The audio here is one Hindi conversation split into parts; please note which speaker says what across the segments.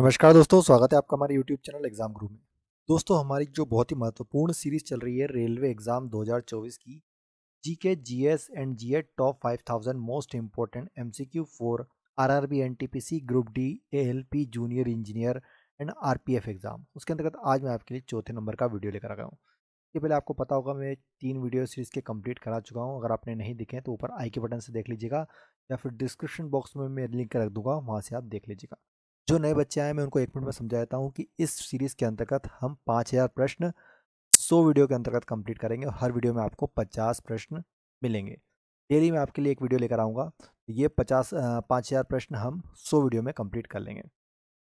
Speaker 1: नमस्कार दोस्तों स्वागत है आपका हमारे YouTube चैनल एग्जाम ग्रुप में दोस्तों हमारी जो बहुत ही महत्वपूर्ण सीरीज चल रही है रेलवे एग्जाम 2024 की G K G S and G ed top 5000 most important M C Q for R R B N T P C group D A L P junior engineer and R P F exam उसके अंतर्गत आज मैं आपके लिए चौथे नंबर का वीडियो लेकर आ गया हूँ ये पहले आपको पता होगा मैं तीन वीडियो सीरीज़ के कंप्लीट करा चुका हूँ अगर आपने नहीं देखे तो ऊपर आई के बटन से देख लीजिएगा या फिर डिस्क्रिप्शन बॉक्स में मैं लिंक रख दूंगा वहाँ से आप देख लीजिएगा जो नए बच्चे आए मैं उनको एक मिनट में समझा देता हूँ कि इस सीरीज़ के अंतर्गत हम पाँच हज़ार प्रश्न सौ वीडियो के अंतर्गत कंप्लीट करेंगे और हर वीडियो में आपको पचास प्रश्न मिलेंगे डेली मैं आपके लिए एक वीडियो लेकर आऊँगा ये पचास पाँच हज़ार प्रश्न हम सौ वीडियो में कम्प्लीट कर लेंगे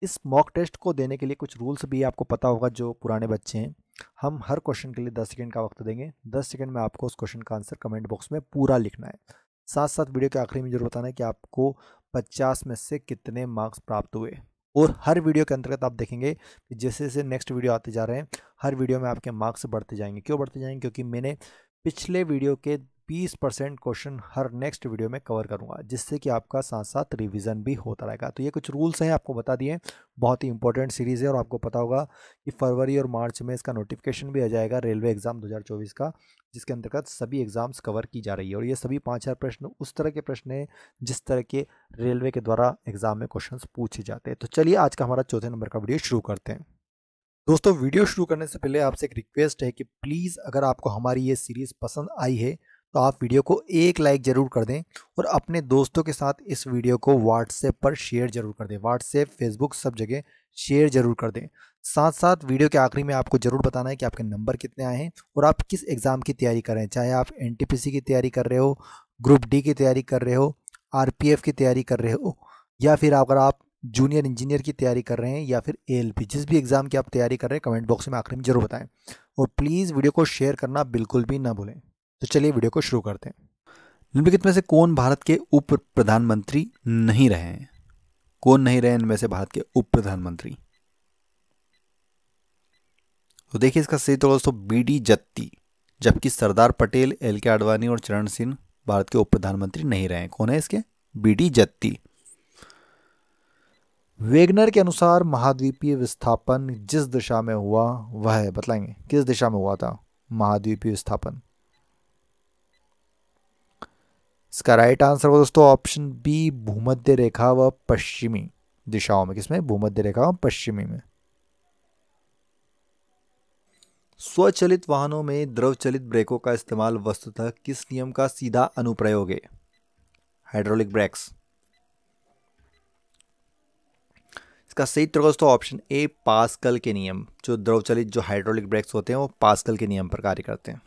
Speaker 1: इस मॉक टेस्ट को देने के लिए कुछ रूल्स भी आपको पता होगा जो पुराने बच्चे हैं हम हर क्वेश्चन के लिए दस सेकेंड का वक्त देंगे दस सेकेंड में आपको उस क्वेश्चन का आंसर कमेंट बॉक्स में पूरा लिखना है साथ साथ वीडियो के आखिरी में जरूर बताना है कि आपको पचास में से कितने मार्क्स प्राप्त हुए और हर वीडियो के अंतर्गत आप देखेंगे कि जैसे जैसे नेक्स्ट वीडियो आते जा रहे हैं हर वीडियो में आपके मार्क्स बढ़ते जाएंगे क्यों बढ़ते जाएंगे क्योंकि मैंने पिछले वीडियो के बीस परसेंट क्वेश्चन हर नेक्स्ट वीडियो में कवर करूँगा जिससे कि आपका साथ साथ रिविज़न भी होता रहेगा तो ये कुछ रूल्स हैं आपको बता दिए बहुत ही इंपॉर्टेंट सीरीज़ है और आपको पता होगा कि फरवरी और मार्च में इसका नोटिफिकेशन भी आ जाएगा रेलवे एग्ज़ाम 2024 का जिसके अंतर्गत सभी एग्ज़ाम्स कवर की जा रही है और ये सभी पाँच हज़ार प्रश्न उस तरह के प्रश्न हैं जिस तरह के रेलवे के द्वारा एग्ज़ाम में क्वेश्चन पूछे जाते हैं तो चलिए आज का हमारा चौथे नंबर का वीडियो शुरू करते हैं दोस्तों वीडियो शुरू करने से पहले आपसे एक रिक्वेस्ट है कि प्लीज़ अगर आपको हमारी ये सीरीज़ पसंद आई है तो आप वीडियो को एक लाइक ज़रूर कर दें और अपने दोस्तों के साथ इस वीडियो को व्हाट्सएप पर शेयर जरूर कर दें व्हाट्सएप फेसबुक सब जगह शेयर जरूर कर दें साथ साथ वीडियो के आखिरी में आपको ज़रूर बताना है कि आपके नंबर कितने आए हैं और आप किस एग्ज़ाम की तैयारी कर रहे हैं चाहे आप एन की तैयारी कर रहे हो ग्रुप डी की तैयारी कर रहे हो आर की तैयारी कर रहे हो या फिर अगर आप जूनियर इंजीनियर की तैयारी कर रहे हैं या फिर ए जिस भी एग्ज़ाम की आप तैयारी कर रहे हैं कमेंट बॉक्स में आखिरी में ज़रूर बताएं और प्लीज़ वीडियो को शेयर करना बिल्कुल भी ना भूलें तो चलिए वीडियो को शुरू करते हैं निम्नलिखित में से कौन भारत के उप प्रधानमंत्री नहीं रहे हैं कौन नहीं रहे इनमें से भारत के उप प्रधानमंत्री तो देखिए इसका सही तो दोस्तों बी डी जत्ती जबकि सरदार पटेल एल के आडवाणी और चरण सिंह भारत के उप प्रधानमंत्री नहीं रहे कौन है इसके बी डी जत्ती वेगनर के अनुसार महाद्वीपीय विस्थापन जिस दिशा में हुआ वह बतलाएंगे किस दिशा में हुआ था महाद्वीपीय विस्थापन इसका राइट आंसर होगा दोस्तों ऑप्शन बी भूमध्य रेखा व पश्चिमी दिशाओं में किसमें भूमध्य रेखा व पश्चिमी में स्वचलित वाहनों में द्रवचलित ब्रेकों का इस्तेमाल वस्तुतः किस नियम का सीधा अनुप्रयोग है हाइड्रोलिक ब्रेक्स इसका सही तरह दोस्तों ऑप्शन ए पास्कल के नियम जो द्रवचलित जो हाइड्रोलिक ब्रेक्स होते हैं वो पास्कल के नियम पर कार्य करते हैं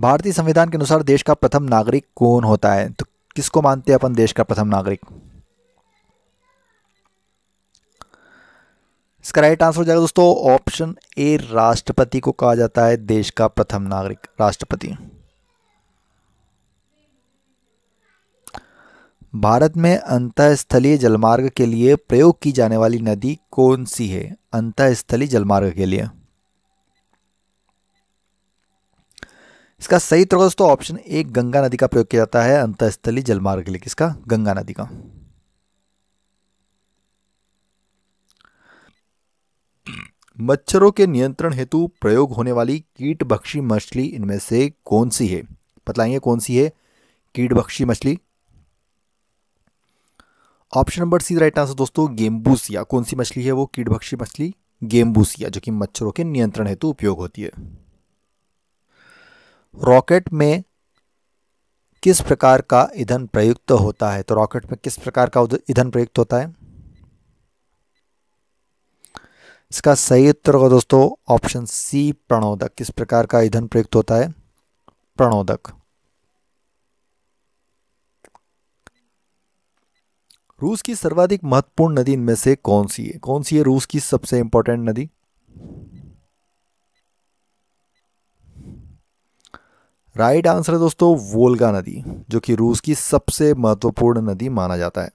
Speaker 1: भारतीय संविधान के अनुसार देश का प्रथम नागरिक कौन होता है तो किसको मानते हैं अपन देश का प्रथम नागरिक इसका राइट आंसर हो जाएगा दोस्तों ऑप्शन ए राष्ट्रपति को कहा जाता है देश का प्रथम नागरिक राष्ट्रपति भारत में अंतस्थलीय जलमार्ग के लिए प्रयोग की जाने वाली नदी कौन सी है अंतस्थलीय जलमार्ग के लिए इसका सही उत्तर दोस्तों ऑप्शन एक गंगा नदी का प्रयोग किया जाता है अंतस्थली जलमार्ग के लिए किसका गंगा नदी का मच्छरों के नियंत्रण हेतु प्रयोग होने वाली कीट भक्षी मछली इनमें से कौन सी है बताइए कौन सी है कीट भक्षी मछली option number C right answer दोस्तों गेम्बूसिया कौन सी मछली है वो कीट भक्षी मछली गेम्बूसिया जो कि मच्छरों के नियंत्रण हेतु उपयोग होती है रॉकेट में किस प्रकार का ईंधन प्रयुक्त होता है तो रॉकेट में किस प्रकार का ईंधन प्रयुक्त होता है इसका सही उत्तर होगा दोस्तों ऑप्शन सी प्रणोदक किस प्रकार का ईंधन प्रयुक्त होता है प्रणोदक रूस की सर्वाधिक महत्वपूर्ण नदी इनमें से कौन सी है कौन सी है रूस की सबसे इंपॉर्टेंट नदी राइट right आंसर है दोस्तों वोल्गा नदी जो कि रूस की सबसे महत्वपूर्ण नदी माना जाता है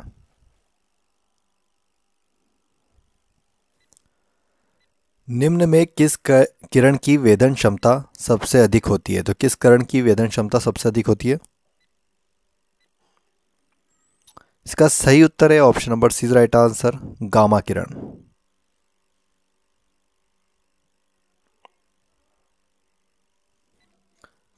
Speaker 1: निम्न में किस किरण की वेदन क्षमता सबसे अधिक होती है तो किस करण की वेदन क्षमता सबसे अधिक होती है इसका सही उत्तर है option number C right answer gamma किरण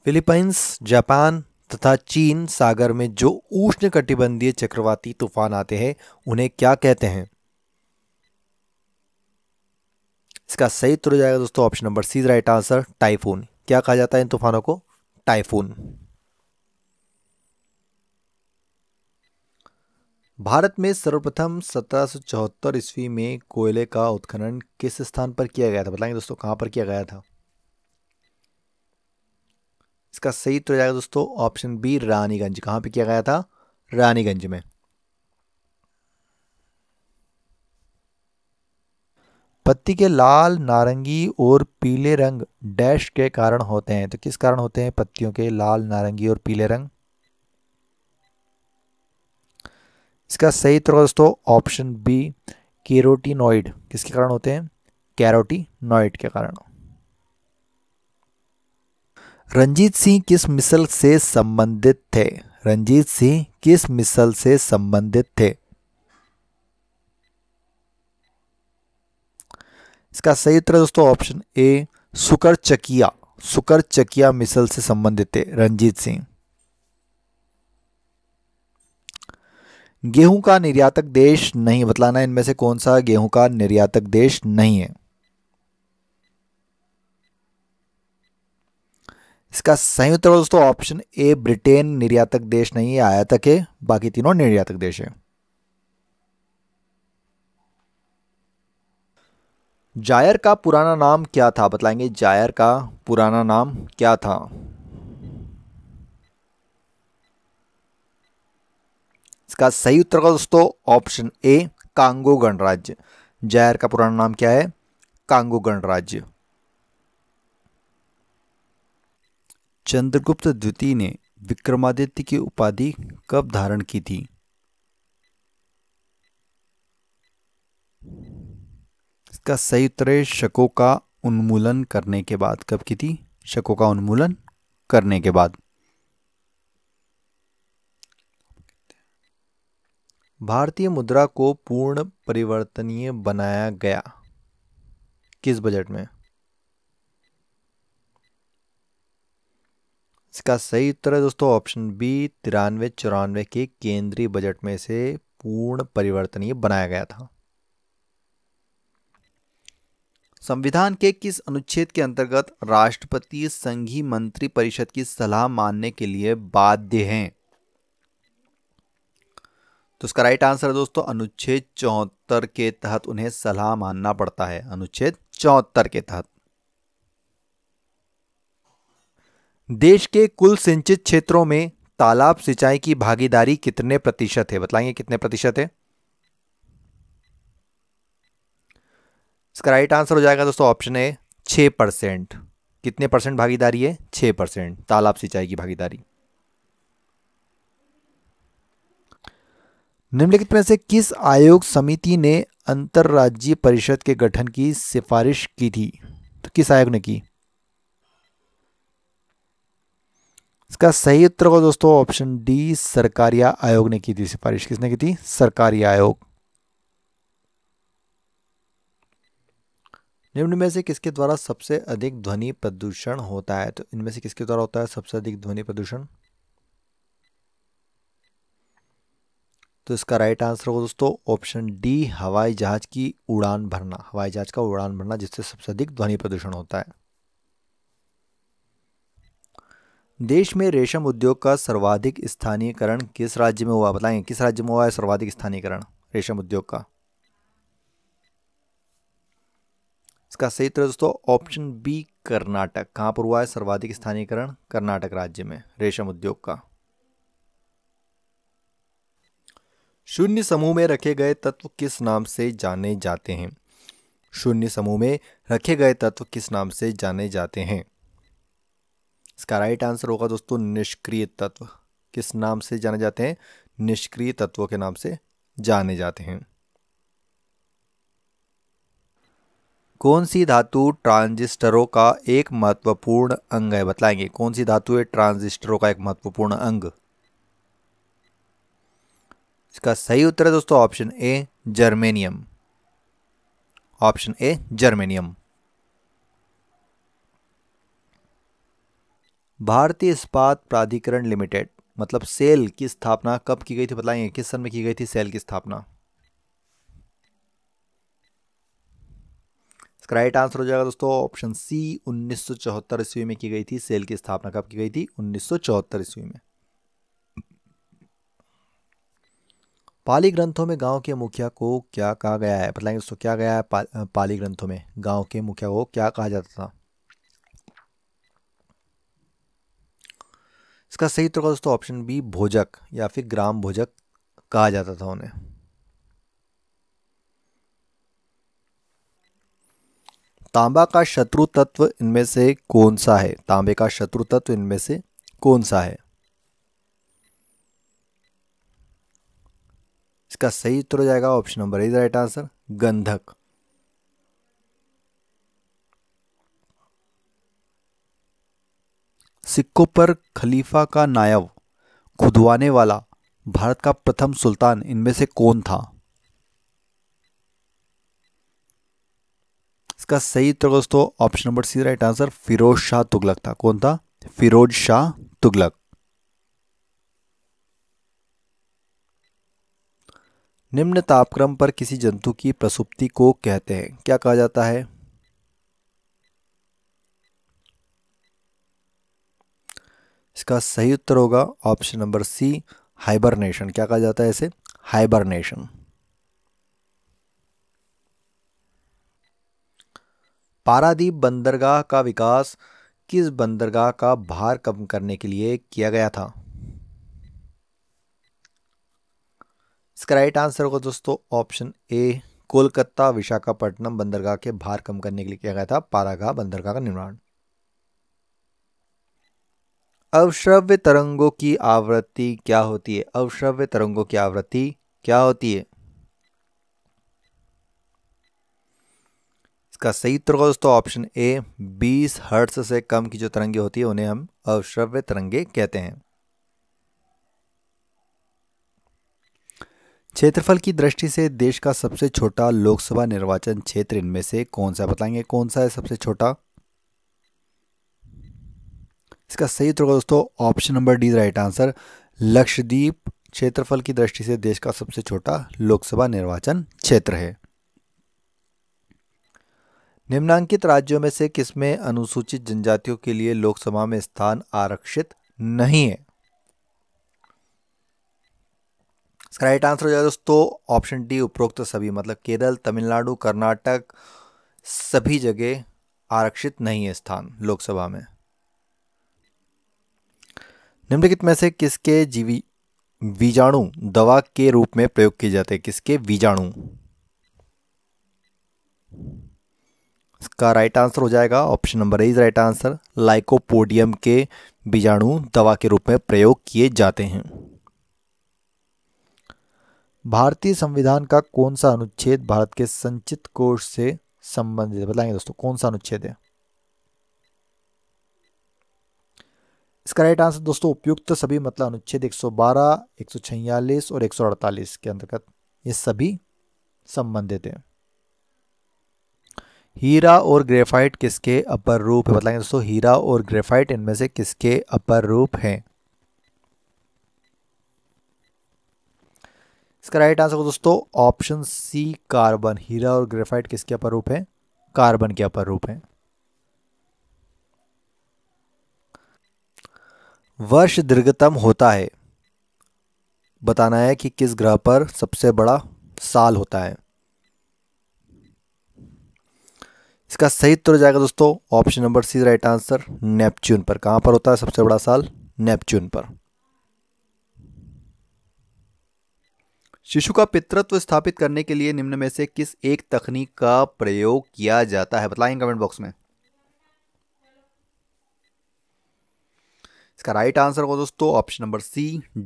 Speaker 1: फिलीपींस जापान तथा चीन सागर में जो उष्ण कटिबंधीय चक्रवाती तूफान आते हैं उन्हें क्या कहते हैं इसका सही उत्तर हो जाएगा दोस्तों option number C right answer typhoon क्या कहा जाता है इन तूफानों को टाइफून भारत में सर्वप्रथम सत्रह ईस्वी में कोयले का उत्खनन किस स्थान पर किया गया था बताएंगे दोस्तों कहां पर किया गया था इसका सही उत्तर तो हो जाएगा दोस्तों ऑप्शन बी रानीगंज कहाँ पे किया गया था रानीगंज में पत्ती के लाल नारंगी और पीले रंग डैश के कारण होते हैं तो किस कारण होते हैं पत्तियों के लाल नारंगी और पीले रंग इसका सही उत्तर तो दोस्तों ऑप्शन बी कैरोटीनॉइड किसके कारण होते हैं कैरोटीनॉइड के कारण रंजीत सिंह किस मिसल से संबंधित थे रंजीत सिंह किस मिसल से संबंधित थे इसका सही उत्तर दोस्तों ऑप्शन ए सुकर चकिया सुकर चकिया मिसल से संबंधित थे रंजीत सिंह गेहूं का निर्यातक देश नहीं बतलाना इनमें से कौन सा गेहूं का निर्यातक देश नहीं है इसका उत्तर दोस्तों ऑप्शन ए ब्रिटेन निर्यातक देश नहीं है आयातक है बाकी तीनों निर्यातक देश है जायर का पुराना नाम क्या था बताएंगे जायर का पुराना नाम क्या था इसका सही उत्तर का दोस्तों ऑप्शन ए कांगो गणराज्य जायर का पुराना नाम क्या है कांगो गणराज्य चंद्रगुप्त द्वितीय ने विक्रमादित्य की उपाधि कब धारण की थी इसका सही उत्तर शकों का उन्मूलन करने के बाद कब की थी शकों का उन्मूलन करने के बाद भारतीय मुद्रा को पूर्ण परिवर्तनीय बनाया गया किस बजट में इसका सही उत्तर है दोस्तों ऑप्शन बी तिरानवे चौरानवे के केंद्रीय बजट में से पूर्ण परिवर्तनीय बनाया गया था संविधान के किस अनुच्छेद के अंतर्गत राष्ट्रपति संघी मंत्री परिषद की सलाह मानने के लिए बाध्य हैं तो इसका राइट आंसर है दोस्तों अनुच्छेद चौहत्तर के तहत उन्हें सलाह मानना पड़ता है अनुच्छेद चौहत्तर के तहत देश के कुल सिंचित क्षेत्रों में तालाब सिंचाई की भागीदारी कितने प्रतिशत है बताएंगे कितने प्रतिशत है इसका राइट आंसर हो जाएगा दोस्तों ऑप्शन है छह परसेंट कितने परसेंट भागीदारी है छह परसेंट तालाब सिंचाई की भागीदारी निम्नलिखित में से किस आयोग समिति ने अंतर्राज्यीय परिषद के गठन की सिफारिश की थी तो किस आयोग ने की इसका सही उत्तर को दोस्तों ऑप्शन डी सरकारिया आयोग ने की थी सिफारिश किसने की थी सरकारिया आयोग निम्न में से किसके द्वारा सबसे अधिक ध्वनि प्रदूषण होता है तो इनमें से किसके द्वारा होता है सबसे अधिक ध्वनि प्रदूषण तो इसका राइट आंसर होगा दोस्तों ऑप्शन डी हवाई जहाज की उड़ान भरना हवाई जहाज का उड़ान भरना जिससे सबसे अधिक ध्वनि प्रदूषण होता है देश में रेशम उद्योग का सर्वाधिक स्थानीयकरण किस राज्य में हुआ बताएं किस राज्य में हुआ है सर्वाधिक स्थानीयकरण रेशम उद्योग का इसका सही उत्तर दोस्तों ऑप्शन बी कर्नाटक कहां पर हुआ है सर्वाधिक स्थानीयकरण कर्नाटक राज्य में रेशम उद्योग का शून्य समूह में रखे गए तत्व किस नाम से जाने जाते हैं शून्य समूह में रखे गए तत्व किस नाम से जाने जाते हैं इसका राइट आंसर होगा दोस्तों निष्क्रिय तत्व किस नाम से जाने जाते हैं निष्क्रिय तत्वों के नाम से जाने जाते हैं कौन सी धातु ट्रांजिस्टरों का एक महत्वपूर्ण अंग है बताएंगे कौन सी धातु है ट्रांजिस्टरों का एक महत्वपूर्ण अंग इसका सही उत्तर है दोस्तों option A germanium option A germanium भारतीय इस्पात प्राधिकरण लिमिटेड मतलब सेल की स्थापना कब की गई थी बताएंगे किस सन में की गई थी सेल की स्थापना इसका राइट आंसर हो जाएगा दोस्तों ऑप्शन सी 1974 ईस्वी में की गई थी सेल की स्थापना कब की गई थी 1974 ईस्वी में पाली ग्रंथों में गांव के मुखिया को क्या कहा गया है बताएंगे दोस्तों क्या गया है पा, पाली ग्रंथों में गांव के मुखिया को क्या कहा जाता था इसका सही उत्तर दोस्तों ऑप्शन बी भोजक या फिर ग्राम भोजक कहा जाता था उन्हें तांबा का शत्रु तत्व इनमें से कौन सा है तांबे का शत्रु तत्व इनमें से कौन सा है इसका सही उत्तर हो जाएगा option number is right answer गंधक सिक्कों पर खलीफा का नायब खुदवाने वाला भारत का प्रथम सुल्तान इनमें से कौन था इसका सही उत्तर दोस्तों option number C right answer Firoz Shah Tughlaq था कौन था फिरोज शाह तुगलक निम्न तापक्रम पर किसी जंतु की प्रसुप्ति को कहते हैं क्या कहा जाता है इसका सही उत्तर होगा ऑप्शन नंबर सी हाइबरनेशन क्या कहा जाता है इसे हाइबरनेशन पारादीप बंदरगाह का विकास किस बंदरगाह का भार कम करने के लिए किया गया था इसका राइट आंसर होगा दोस्तों ऑप्शन ए कोलकाता विशाखापट्टनम बंदरगाह के भार कम करने के लिए किया गया था पारागाह बंदरगाह का निर्माण अवश्रव्य तरंगों की आवृत्ति क्या होती है अवश्रव्य तरंगों की आवृत्ति क्या होती है इसका सही उत्तर होगा दोस्तों ऑप्शन ए 20 हर्ट्ज से कम की जो तरंगे होती है उन्हें हम अवश्रव्य तरंगे कहते हैं क्षेत्रफल की दृष्टि से देश का सबसे छोटा लोकसभा निर्वाचन क्षेत्र इनमें से कौन सा बताएंगे कौन सा है सबसे छोटा इसका सही उत्तर होगा दोस्तों option number D right answer Lakshadweep क्षेत्रफल की दृष्टि से देश का सबसे छोटा लोकसभा निर्वाचन क्षेत्र है निम्नांकित राज्यों में से किसमें अनुसूचित जनजातियों के लिए लोकसभा में स्थान आरक्षित नहीं है इसका राइट आंसर हो जाएगा दोस्तों ऑप्शन डी उपरोक्त सभी मतलब केरल तमिलनाडु कर्नाटक सभी जगह आरक्षित नहीं है स्थान लोकसभा में निम्नलिखित में से किसके जीवी बीजाणु दवा के रूप में प्रयोग किए जाते हैं किसके बीजाणु इसका राइट आंसर हो जाएगा option number A is right answer lycopodium के बीजाणु दवा के रूप में प्रयोग किए जाते हैं भारतीय संविधान का कौन सा अनुच्छेद भारत के संचित कोष से संबंधित बताएंगे दोस्तों कौन सा अनुच्छेद है इसका राइट आंसर दोस्तों उपयुक्त सभी मतलब अनुच्छेद 112, 146 और 148 के अंतर्गत ये सभी संबंधित हैं हीरा और ग्रेफाइट किसके अपर रूप है बताएंगे दोस्तों हीरा और ग्रेफाइट इनमें से किसके अपर रूप हैं इसका राइट आंसर दोस्तों ऑप्शन सी कार्बन हीरा और ग्रेफाइट किसके अपर रूप है कार्बन के अपर रूप है वर्ष दीर्घतम होता है बताना है कि किस ग्रह पर सबसे बड़ा साल होता है इसका सही उत्तर जाएगा दोस्तों option number C right answer Neptune पर कहां पर होता है सबसे बड़ा साल नेपच्यून पर शिशु का पितृत्व स्थापित करने के लिए निम्न में से किस एक तकनीक का प्रयोग किया जाता है बताएं कमेंट बॉक्स में इसका राइट आंसर होगा दोस्तों option number C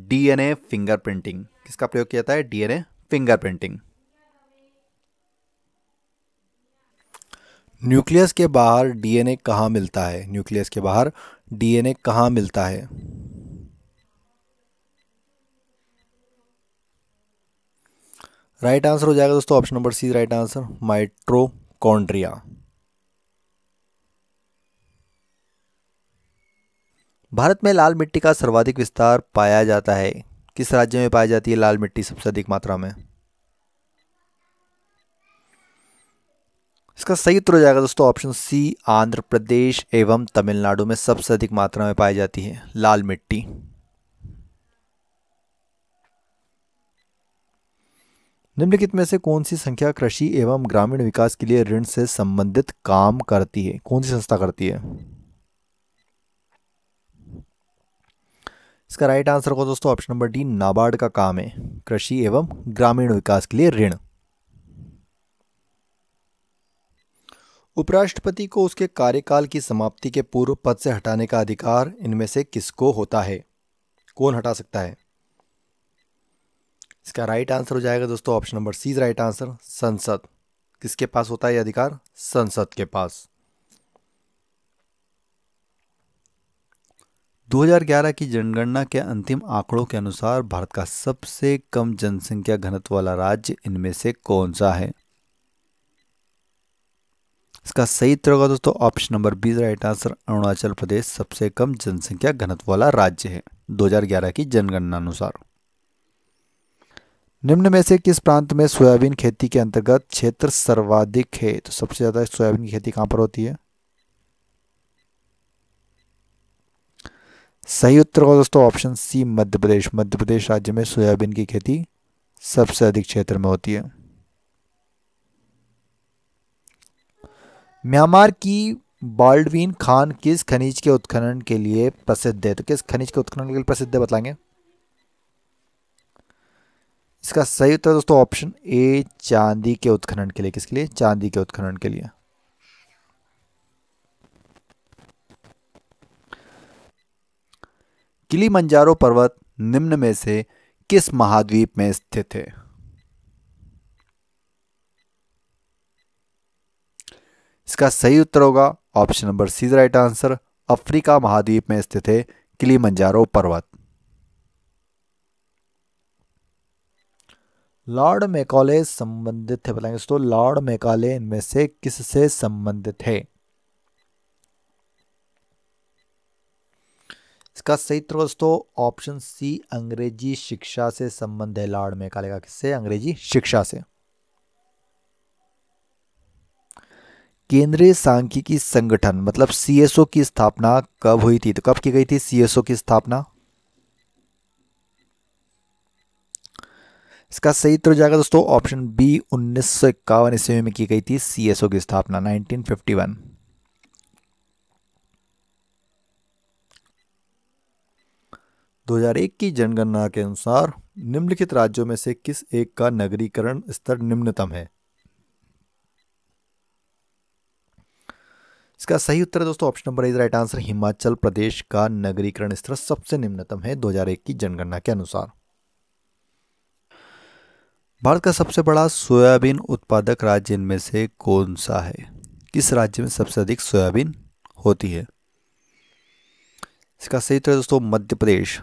Speaker 1: DNA fingerprinting किसका प्रयोग किया जाता है डीएनए फिंगरप्रिंटिंग न्यूक्लियस के बाहर डीएनए कहा मिलता है न्यूक्लियस के बाहर डीएनए कहा मिलता है राइट आंसर हो जाएगा दोस्तों option number C right answer mitochondria Bharat में लाल मिट्टी का सर्वाधिक विस्तार पाया जाता है किस राज्य में पाई जाती है लाल मिट्टी सबसे अधिक मात्रा में इसका सही उत्तर हो जाएगा दोस्तों ऑप्शन सी आंध्र प्रदेश एवं तमिलनाडु में सबसे अधिक मात्रा में पाई जाती है लाल मिट्टी निम्नलिखित में से कौन सी संख्या कृषि एवं ग्रामीण विकास के लिए ऋण से संबंधित काम करती है कौन सी संस्था करती है इसका राइट आंसर होगा दोस्तों ऑप्शन नंबर डी नाबार्ड का काम है कृषि एवं ग्रामीण विकास के लिए ऋण उपराष्ट्रपति को उसके कार्यकाल की समाप्ति के पूर्व पद से हटाने का अधिकार इनमें से किसको होता है कौन हटा सकता है इसका राइट आंसर हो जाएगा दोस्तों option number C right answer संसद किसके पास होता है यह अधिकार संसद के पास 2011 की जनगणना के अंतिम आंकड़ों के अनुसार भारत का सबसे कम जनसंख्या घनत्व वाला राज्य इनमें से कौन सा है इसका सही उत्तर होगा दोस्तों option number B right answer Arunachal Pradesh सबसे कम जनसंख्या घनत्व वाला राज्य है 2011 की जनगणना अनुसार निम्न में से किस प्रांत में सोयाबीन खेती के अंतर्गत क्षेत्र सर्वाधिक है तो सबसे ज़्यादा सोयाबीन की खेती कहां पर होती है सही उत्तर होगा दोस्तों ऑप्शन सी मध्य प्रदेश मध्य प्रदेश राज्य में सोयाबीन की खेती सबसे अधिक क्षेत्र में होती है म्यांमार की बाल्डवीन खान किस खनिज के उत्खनन के लिए प्रसिद्ध है तो किस खनिज के उत्खनन के लिए प्रसिद्ध है बताएंगे इसका सही उत्तर दोस्तों ऑप्शन ए चांदी के उत्खनन के लिए किसके लिए चांदी के उत्खनन के लिए किलीमंजारो पर्वत निम्न में से किस महाद्वीप में स्थित है इसका सही उत्तर होगा option number C right answer Africa महाद्वीप में स्थित है किलीमंजारो पर्वत लॉर्ड मेकॉले संबंधित है बताएंगे दोस्तों लॉर्ड मेकॉले इनमें से किससे संबंधित है इसका सही उत्तर दोस्तों ऑप्शन सी अंग्रेजी शिक्षा से संबंध है लाड़ में कहा किससे अंग्रेजी शिक्षा से केंद्रीय सांख्यिकी संगठन मतलब सीएसओ की स्थापना कब हुई थी तो कब की गई थी सीएसओ की स्थापना इसका सही उत्तर जाएगा दोस्तों ऑप्शन बी उन्नीस सौ इक्यावन ईस्वी में की गई थी सीएसओ की स्थापना 1951 2001 की जनगणना के अनुसार निम्नलिखित राज्यों में से किस एक का नगरीकरण स्तर निम्नतम है इसका सही उत्तर है दोस्तों option number is right answer Himachal Pradesh का नगरीकरण स्तर सबसे निम्नतम है 2001 की जनगणना के अनुसार भारत का सबसे बड़ा सोयाबीन उत्पादक राज्य इनमें से कौन सा है किस राज्य में सबसे अधिक सोयाबीन होती है इसका सही उत्तर दोस्तों मध्य प्रदेश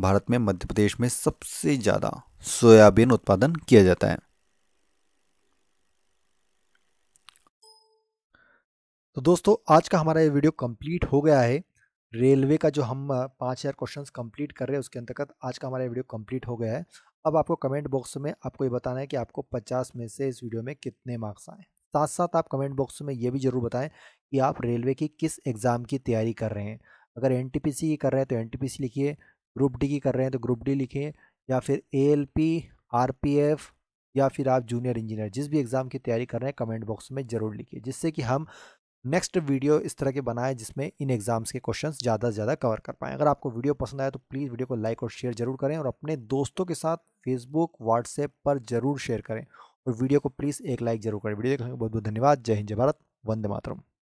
Speaker 1: भारत में मध्य प्रदेश में सबसे ज़्यादा सोयाबीन उत्पादन किया जाता है तो दोस्तों आज का हमारा ये वीडियो कंप्लीट हो गया है रेलवे का जो हम पाँच हज़ार क्वेश्चन कंप्लीट कर रहे हैं उसके अंतर्गत आज का हमारा वीडियो कंप्लीट हो गया है अब आपको कमेंट बॉक्स में आपको ये बताना है कि आपको पचास में से इस वीडियो में कितने मार्क्स आए साथ साथ आप कमेंट बॉक्स में ये भी ज़रूर बताएं कि आप रेलवे की किस एग्ज़ाम की तैयारी कर रहे हैं अगर एन कर रहे हैं तो एन लिखिए ग्रुप डी की कर रहे हैं तो ग्रुप डी लिखें या फिर A L P R P F या फिर आप जूनियर इंजीनियर जिस भी एग्ज़ाम की तैयारी कर रहे हैं कमेंट बॉक्स में ज़रूर लिखिए जिससे कि हम नेक्स्ट वीडियो इस तरह के बनाएं जिसमें इन एग्ज़ाम्स के क्वेश्चन ज़्यादा से ज़्यादा कवर कर पाएँ अगर आपको वीडियो पसंद आया तो प्लीज़ वीडियो को लाइक और शेयर ज़रूर करें और अपने दोस्तों के साथ फेसबुक व्हाट्सएप पर ज़रूर शेयर करें और वीडियो को प्लीज़ एक लाइक ज़रूर करें वीडियो देखने बहुत बहुत धन्यवाद जय हिंद जय भारत वंदे मातरम